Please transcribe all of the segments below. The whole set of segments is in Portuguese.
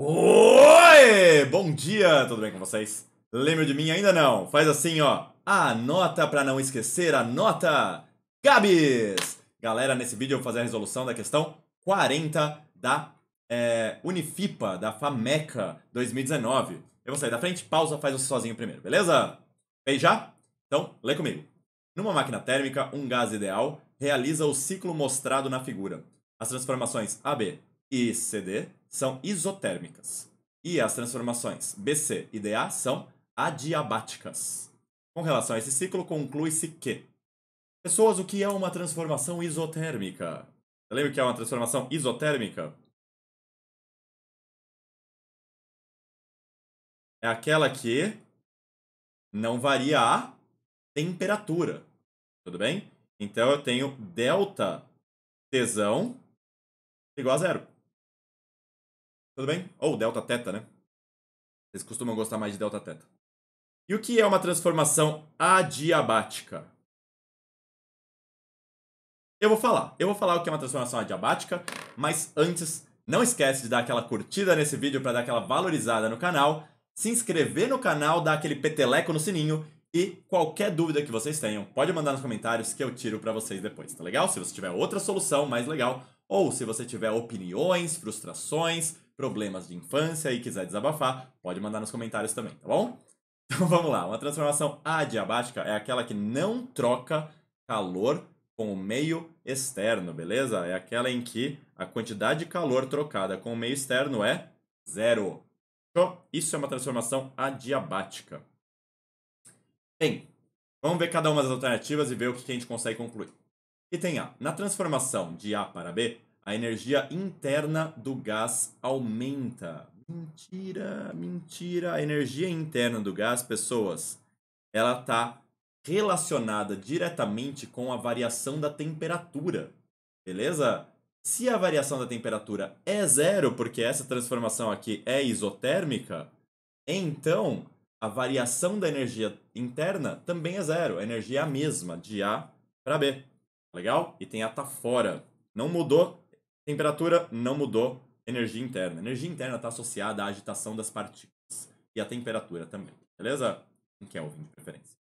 Oi! Bom dia, tudo bem com vocês? Lembra de mim ainda não? Faz assim, ó. Anota para não esquecer, anota! Gabs! Galera, nesse vídeo eu vou fazer a resolução da questão 40 da é, Unifipa, da FAMECA 2019. Eu vou sair da frente, pausa, faz você sozinho primeiro, beleza? Fez já? Então, lê comigo. Numa máquina térmica, um gás ideal realiza o ciclo mostrado na figura. As transformações AB e CD são isotérmicas. E as transformações BC e DA são adiabáticas. Com relação a esse ciclo, conclui-se que. Pessoas, o que é uma transformação isotérmica? Você lembra o que é uma transformação isotérmica? É aquela que não varia a temperatura. Tudo bem? Então eu tenho delta tesão igual a zero. Tudo bem? Ou oh, delta teta, né? Vocês costumam gostar mais de delta teta. E o que é uma transformação adiabática? Eu vou falar. Eu vou falar o que é uma transformação adiabática, mas antes, não esquece de dar aquela curtida nesse vídeo para dar aquela valorizada no canal, se inscrever no canal, dar aquele peteleco no sininho e qualquer dúvida que vocês tenham, pode mandar nos comentários que eu tiro para vocês depois, tá legal? Se você tiver outra solução mais legal ou se você tiver opiniões, frustrações, problemas de infância e quiser desabafar, pode mandar nos comentários também, tá bom? Então vamos lá, uma transformação adiabática é aquela que não troca calor com o meio externo, beleza? É aquela em que a quantidade de calor trocada com o meio externo é zero. Então, isso é uma transformação adiabática. Bem, vamos ver cada uma das alternativas e ver o que a gente consegue concluir. Item A. Na transformação de A para B, a energia interna do gás aumenta. Mentira, mentira. A energia interna do gás, pessoas, ela está relacionada diretamente com a variação da temperatura. Beleza? Se a variação da temperatura é zero, porque essa transformação aqui é isotérmica, então a variação da energia interna também é zero. A energia é a mesma, de A para B. Tá legal? E tem A tá fora. Não mudou Temperatura não mudou. Energia interna. Energia interna está associada à agitação das partículas e à temperatura também. Beleza? Em Kelvin, de preferência.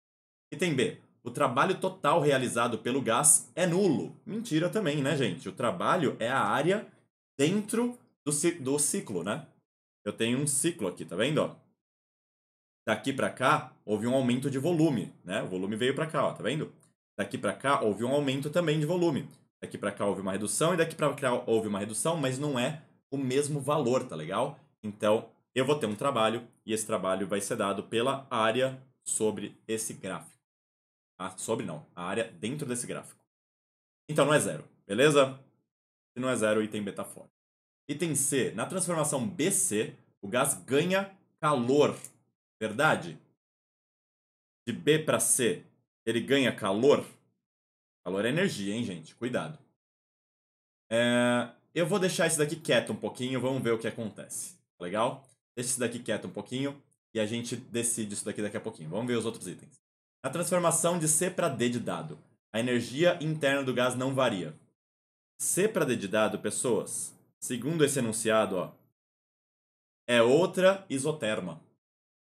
Item B. O trabalho total realizado pelo gás é nulo. Mentira também, né, gente? O trabalho é a área dentro do, do ciclo, né? Eu tenho um ciclo aqui, tá vendo? Daqui para cá, houve um aumento de volume, né? O volume veio para cá, ó, tá vendo? Daqui para cá, houve um aumento também de volume. Daqui para cá houve uma redução e daqui para cá houve uma redução, mas não é o mesmo valor, tá legal? Então, eu vou ter um trabalho e esse trabalho vai ser dado pela área sobre esse gráfico. Ah, sobre não, a área dentro desse gráfico. Então não é zero, beleza? Se não é zero, item beta tá fora. Item C, na transformação BC, o gás ganha calor, verdade? De B para C, ele ganha calor? Calor é energia, hein, gente? Cuidado. É, eu vou deixar isso daqui quieto um pouquinho, vamos ver o que acontece. Tá legal? Deixa isso daqui quieto um pouquinho e a gente decide isso daqui daqui a pouquinho. Vamos ver os outros itens. A transformação de C para D de dado, a energia interna do gás não varia. C para D de dado, pessoas, segundo esse enunciado, ó, é outra isoterma.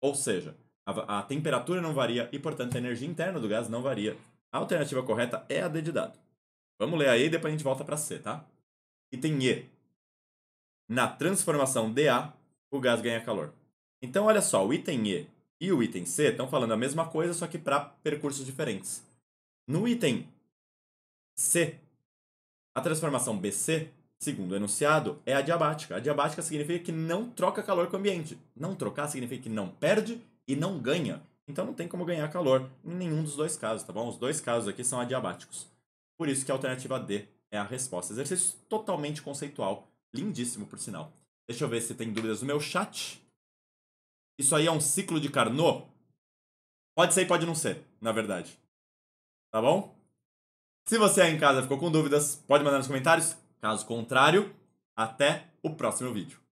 Ou seja, a, a temperatura não varia e, portanto, a energia interna do gás não varia. A alternativa correta é a D de dado. Vamos ler a E e depois a gente volta para C, tá? Item E. Na transformação DA, o gás ganha calor. Então, olha só, o item E e o item C estão falando a mesma coisa, só que para percursos diferentes. No item C, a transformação BC, segundo o enunciado, é adiabática. Adiabática significa que não troca calor com o ambiente. Não trocar significa que não perde e não ganha. Então não tem como ganhar calor em nenhum dos dois casos, tá bom? Os dois casos aqui são adiabáticos. Por isso que a alternativa D é a resposta. Exercício totalmente conceitual, lindíssimo por sinal. Deixa eu ver se tem dúvidas no meu chat. Isso aí é um ciclo de Carnot? Pode ser e pode não ser, na verdade. Tá bom? Se você aí em casa ficou com dúvidas, pode mandar nos comentários. Caso contrário, até o próximo vídeo.